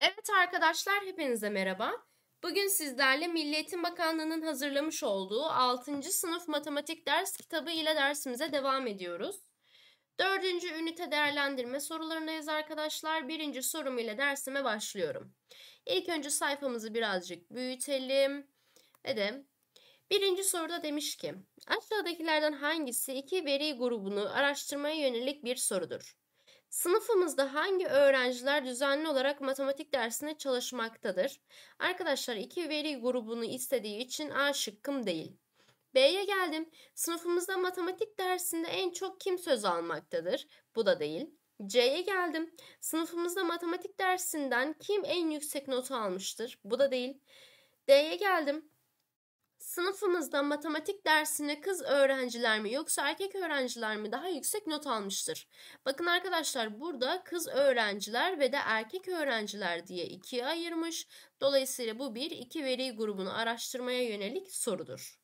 Evet arkadaşlar hepinize merhaba. Bugün sizlerle Milli Eğitim Bakanlığı'nın hazırlamış olduğu 6. sınıf matematik ders kitabı ile dersimize devam ediyoruz. 4. ünite değerlendirme sorularındayız arkadaşlar. 1. sorum ile dersime başlıyorum. İlk önce sayfamızı birazcık büyütelim ve de Birinci soruda demiş ki aşağıdakilerden hangisi iki veri grubunu araştırmaya yönelik bir sorudur? Sınıfımızda hangi öğrenciler düzenli olarak matematik dersine çalışmaktadır? Arkadaşlar iki veri grubunu istediği için A şıkkım değil. B'ye geldim. Sınıfımızda matematik dersinde en çok kim söz almaktadır? Bu da değil. C'ye geldim. Sınıfımızda matematik dersinden kim en yüksek notu almıştır? Bu da değil. D'ye geldim. Sınıfımızda matematik dersine kız öğrenciler mi yoksa erkek öğrenciler mi daha yüksek not almıştır? Bakın arkadaşlar burada kız öğrenciler ve de erkek öğrenciler diye ikiye ayırmış. Dolayısıyla bu bir iki veri grubunu araştırmaya yönelik sorudur.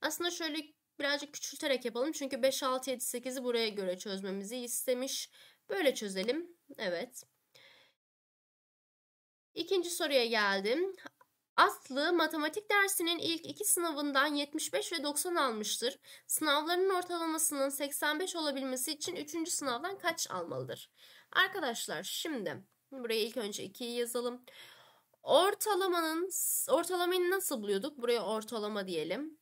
Aslında şöyle birazcık küçülterek yapalım. Çünkü 5, 6, 7, 8'i buraya göre çözmemizi istemiş. Böyle çözelim. Evet. İkinci soruya geldim. Aslı matematik dersinin ilk iki sınavından 75 ve 90 almıştır. Sınavların ortalamasının 85 olabilmesi için 3. sınavdan kaç almalıdır? Arkadaşlar şimdi buraya ilk önce 2'yi yazalım. Ortalamanın ortalamayı nasıl buluyorduk? Buraya ortalama diyelim.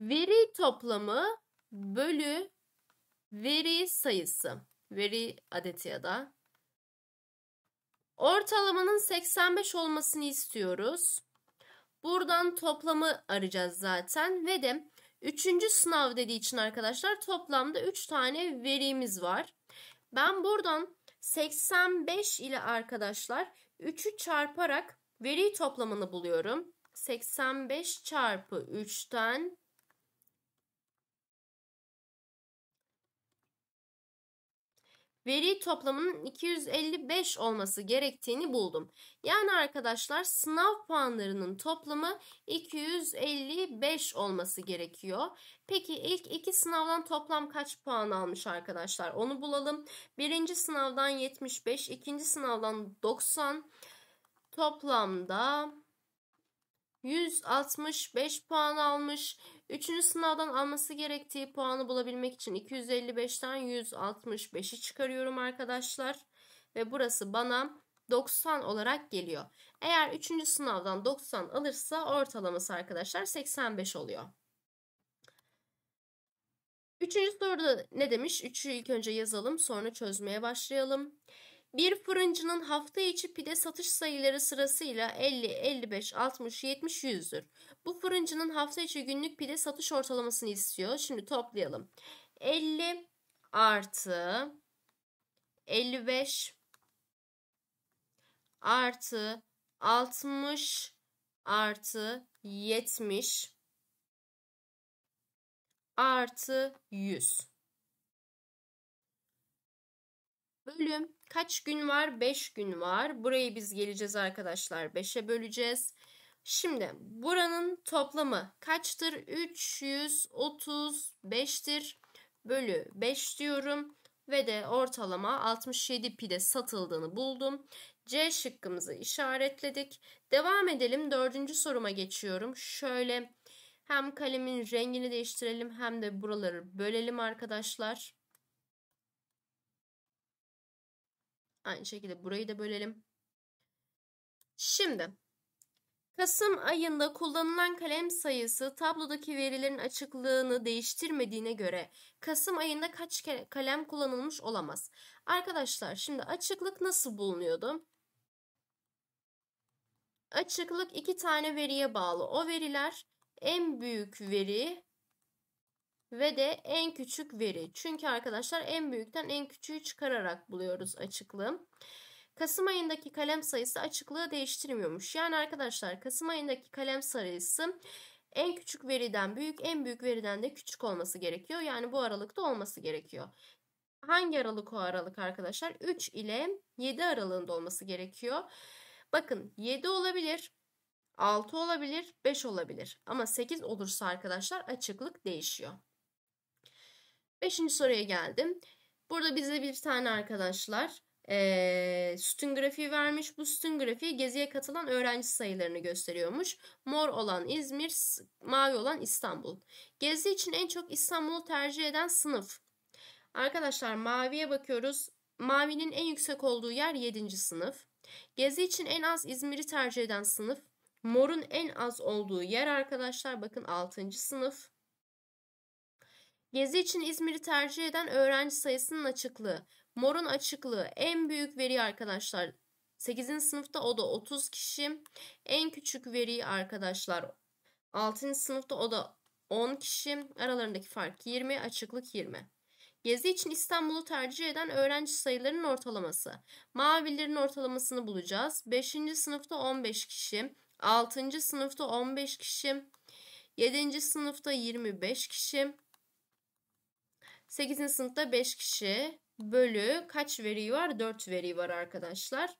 Veri toplamı bölü veri sayısı. Veri adeti ya da Ortalamanın 85 olmasını istiyoruz. Buradan toplamı arayacağız zaten ve de 3. sınav dediği için arkadaşlar toplamda 3 tane verimiz var. Ben buradan 85 ile arkadaşlar 3'ü çarparak veri toplamını buluyorum. 85 çarpı 3'ten veri toplamının 255 olması gerektiğini buldum. Yani arkadaşlar sınav puanlarının toplamı 255 olması gerekiyor. Peki ilk iki sınavdan toplam kaç puan almış arkadaşlar? Onu bulalım. Birinci sınavdan 75, ikinci sınavdan 90. Toplamda 165 puan almış. Üçüncü sınavdan alması gerektiği puanı bulabilmek için 255'ten 165'i çıkarıyorum arkadaşlar. Ve burası bana 90 olarak geliyor. Eğer 3. sınavdan 90 alırsa ortalaması arkadaşlar 85 oluyor. Üçüncü soruda ne demiş? Üçü ilk önce yazalım sonra çözmeye başlayalım. Bir fırıncının hafta içi pide satış sayıları sırasıyla 50, 55, 60, 70, 100'dür. Bu fırıncının hafta içi günlük pide satış ortalamasını istiyor. Şimdi toplayalım. 50 artı 55 artı 60 artı 70 artı 100 bölüm Kaç gün var? 5 gün var. Burayı biz geleceğiz arkadaşlar. 5'e böleceğiz. Şimdi buranın toplamı kaçtır? 335'tir. Bölü 5 diyorum. Ve de ortalama 67 pide satıldığını buldum. C şıkkımızı işaretledik. Devam edelim. Dördüncü soruma geçiyorum. Şöyle hem kalemin rengini değiştirelim hem de buraları bölelim arkadaşlar. Aynı şekilde burayı da bölelim. Şimdi Kasım ayında kullanılan kalem sayısı tablodaki verilerin açıklığını değiştirmediğine göre Kasım ayında kaç kalem kullanılmış olamaz. Arkadaşlar şimdi açıklık nasıl bulunuyordu? Açıklık iki tane veriye bağlı. O veriler en büyük veri ve de en küçük veri. Çünkü arkadaşlar en büyükten en küçüğü çıkararak buluyoruz açıklığı. Kasım ayındaki kalem sayısı açıklığı değiştirmiyormuş. Yani arkadaşlar Kasım ayındaki kalem sayısı en küçük veriden büyük, en büyük veriden de küçük olması gerekiyor. Yani bu aralıkta olması gerekiyor. Hangi aralık o aralık arkadaşlar? 3 ile 7 aralığında olması gerekiyor. Bakın 7 olabilir, 6 olabilir, 5 olabilir. Ama 8 olursa arkadaşlar açıklık değişiyor. Beşinci soruya geldim. Burada bize bir tane arkadaşlar e, sütun grafiği vermiş. Bu sütun grafiği geziye katılan öğrenci sayılarını gösteriyormuş. Mor olan İzmir, mavi olan İstanbul. Gezi için en çok İstanbul'u tercih eden sınıf. Arkadaşlar maviye bakıyoruz. Mavinin en yüksek olduğu yer 7. sınıf. Gezi için en az İzmir'i tercih eden sınıf. Mor'un en az olduğu yer arkadaşlar bakın 6. sınıf. Gezi için İzmir'i tercih eden öğrenci sayısının açıklığı. Mor'un açıklığı en büyük veri arkadaşlar. 8. sınıfta o da 30 kişi. En küçük veri arkadaşlar 6. sınıfta o da 10 kişi. Aralarındaki fark 20, açıklık 20. Gezi için İstanbul'u tercih eden öğrenci sayılarının ortalaması. Mavilerin ortalamasını bulacağız. 5. sınıfta 15 kişi, 6. sınıfta 15 kişi, 7. sınıfta 25 kişi, 8. sınıfta 5 kişi bölü kaç veri var? 4 veri var arkadaşlar.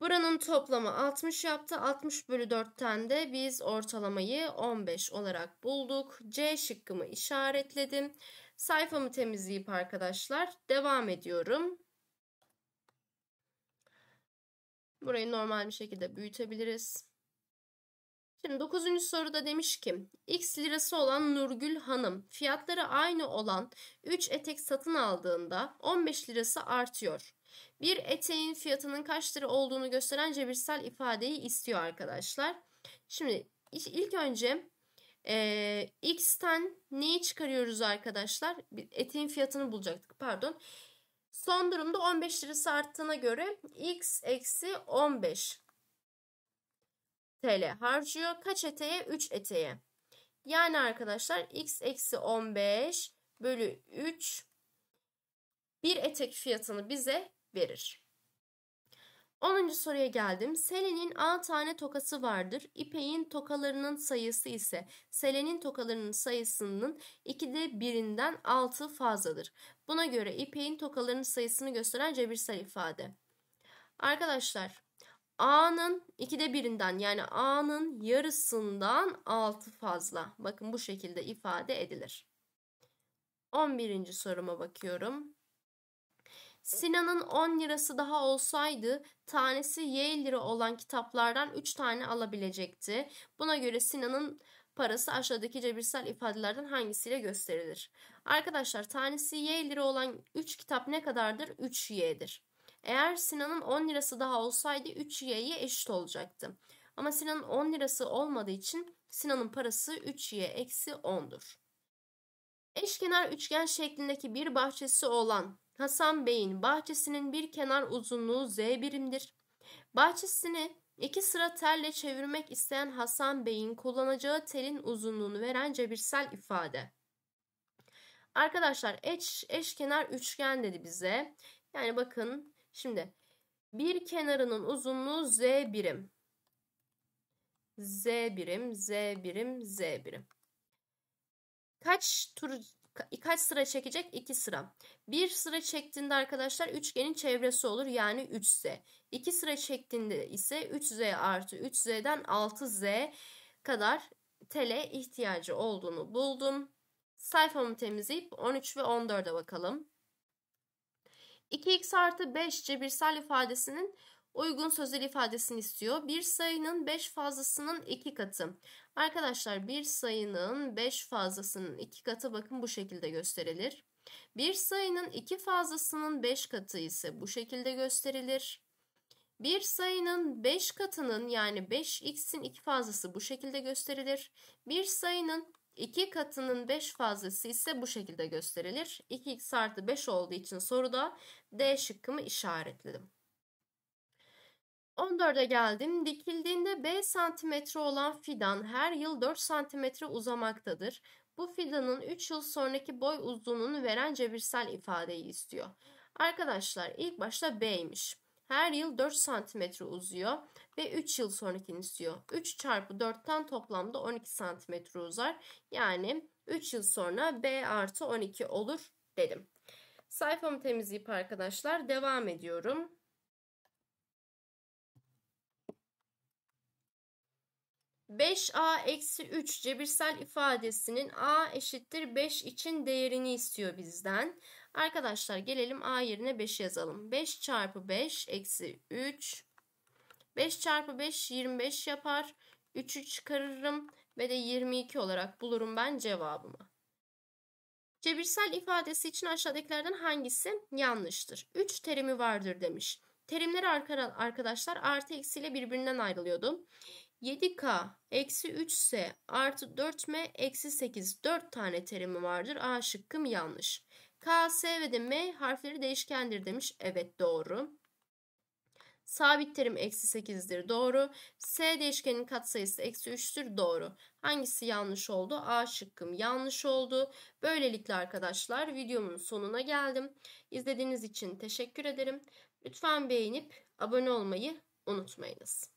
Buranın toplamı 60 yaptı. 60 bölü 4'ten de biz ortalamayı 15 olarak bulduk. C şıkkımı işaretledim. Sayfamı temizleyip arkadaşlar devam ediyorum. Burayı normal bir şekilde büyütebiliriz. Şimdi 9. soruda demiş ki X lirası olan Nurgül Hanım fiyatları aynı olan 3 etek satın aldığında 15 lirası artıyor. Bir eteğin fiyatının kaç lira olduğunu gösteren cebirsel ifadeyi istiyor arkadaşlar. Şimdi ilk önce e, X'ten neyi çıkarıyoruz arkadaşlar? Eteğin fiyatını bulacaktık pardon. Son durumda 15 lirası arttığına göre X eksi 15. TL harcıyor. Kaç eteğe? 3 eteğe. Yani arkadaşlar x eksi 15 bölü 3 bir etek fiyatını bize verir. 10. soruya geldim. Selen'in A tane tokası vardır. İpek'in tokalarının sayısı ise Selen'in tokalarının sayısının 2'de birinden 6 fazladır. Buna göre İpek'in tokalarının sayısını gösteren cebirsel ifade. Arkadaşlar A'nın 2'de birinden yani A'nın yarısından 6 fazla. Bakın bu şekilde ifade edilir. 11. soruma bakıyorum. Sinan'ın 10 lirası daha olsaydı tanesi Y lira olan kitaplardan 3 tane alabilecekti. Buna göre Sinan'ın parası aşağıdaki cebirsel ifadelerden hangisiyle gösterilir? Arkadaşlar tanesi Y lira olan 3 kitap ne kadardır? 3Y'dir. Eğer Sinan'ın 10 lirası daha olsaydı 3y'ye eşit olacaktı. Ama Sinan'ın 10 lirası olmadığı için Sinan'ın parası 3y eksi 10'dur. Eşkenar üçgen şeklindeki bir bahçesi olan Hasan Bey'in bahçesinin bir kenar uzunluğu z birimdir. Bahçesini iki sıra telle çevirmek isteyen Hasan Bey'in kullanacağı telin uzunluğunu veren cebirsel ifade. Arkadaşlar eş, eşkenar üçgen dedi bize. Yani bakın Şimdi bir kenarının uzunluğu z birim. Z birim, z birim, z birim. Kaç tur kaç sıra çekecek? 2 sıra. Bir sıra çektiğinde arkadaşlar üçgenin çevresi olur yani 3z. 2 sıra çektiğinde ise 3z artı 3z'den 6z kadar tele ihtiyacı olduğunu buldum. Sayfamı temizleyip 13 ve 14'e bakalım. 2x artı 5 cebirsel ifadesinin uygun sözel ifadesini istiyor. Bir sayının 5 fazlasının 2 katı. Arkadaşlar bir sayının 5 fazlasının 2 katı bakın bu şekilde gösterilir. Bir sayının 2 fazlasının 5 katı ise bu şekilde gösterilir. Bir sayının 5 katının yani 5x'in 2 fazlası bu şekilde gösterilir. Bir sayının 2 katının 5 fazlası ise bu şekilde gösterilir. 2x artı 5 olduğu için soruda D şıkkımı işaretledim. 14'e geldim. Dikildiğinde B santimetre olan fidan her yıl 4 santimetre uzamaktadır. Bu fidanın 3 yıl sonraki boy uzunluğunu veren cebirsel ifadeyi istiyor. Arkadaşlar ilk başta B'ymiş her yıl 4 santimetre uzuyor ve 3 yıl sonrakini istiyor. 3 çarpı 4'ten toplamda 12 santimetre uzar. Yani 3 yıl sonra B artı 12 olur dedim. Sayfamı temizleyip arkadaşlar devam ediyorum. ...5a eksi 3 cebirsel ifadesinin a eşittir 5 için değerini istiyor bizden. Arkadaşlar gelelim A yerine 5 yazalım. 5 çarpı 5 eksi 3. 5 çarpı 5 25 yapar. 3'ü çıkarırım ve de 22 olarak bulurum ben cevabımı. Cebirsel ifadesi için aşağıdakilerden hangisi yanlıştır? 3 terimi vardır demiş. Terimler arkadaşlar artı eksi ile birbirinden ayrılıyordu. 7K eksi 3 s artı 4M eksi 8 4 tane terimi vardır. A şıkkım yanlış. K, S ve de M harfleri değişkendir demiş. Evet doğru. Sabit terim eksi 8'dir. Doğru. S değişkenin katsayısı eksi 3'tür. Doğru. Hangisi yanlış oldu? A şıkkım yanlış oldu. Böylelikle arkadaşlar videomun sonuna geldim. İzlediğiniz için teşekkür ederim. Lütfen beğenip abone olmayı unutmayınız.